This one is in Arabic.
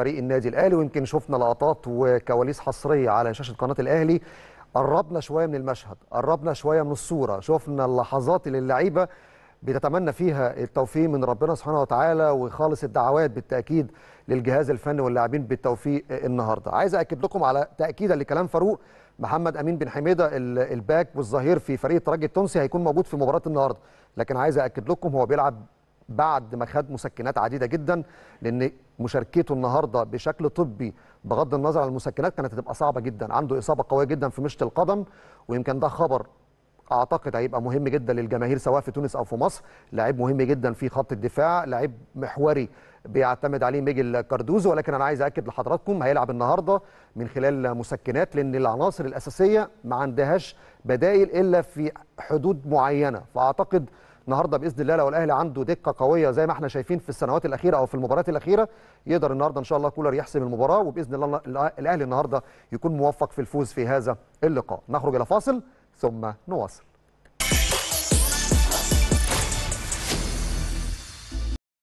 فريق النادي الاهلي ويمكن شفنا لقطات وكواليس حصريه على شاشه قناه الاهلي قربنا شويه من المشهد قربنا شويه من الصوره شفنا اللحظات اللي اللعيبه بتتمنى فيها التوفيق من ربنا سبحانه وتعالى وخالص الدعوات بالتاكيد للجهاز الفني واللاعبين بالتوفيق النهارده عايز اكد لكم على تاكيدا لكلام فاروق محمد امين بن حميده الباك والظهير في فريق الترجي التونسي هيكون موجود في مباراه النهارده لكن عايز اكد لكم هو بيلعب بعد ما خد مسكنات عديده جدا لان مشاركته النهارده بشكل طبي بغض النظر عن المسكنات كانت هتبقى صعبه جدا عنده اصابه قويه جدا في مشط القدم ويمكن ده خبر اعتقد هيبقى مهم جدا للجماهير سواء في تونس او في مصر لاعب مهم جدا في خط الدفاع لاعب محوري بيعتمد عليه ميجل كاردوزو ولكن انا عايز اكد لحضراتكم هيلعب النهارده من خلال مسكنات لان العناصر الاساسيه ما عندهاش بدائل الا في حدود معينه فاعتقد النهارده باذن الله لو الاهلي عنده دقه قويه زي ما احنا شايفين في السنوات الاخيره او في المباريات الاخيره يقدر النهارده ان شاء الله كولر يحسم المباراه وباذن الله الاهلي النهارده يكون موفق في الفوز في هذا اللقاء نخرج الى فاصل ثم نواصل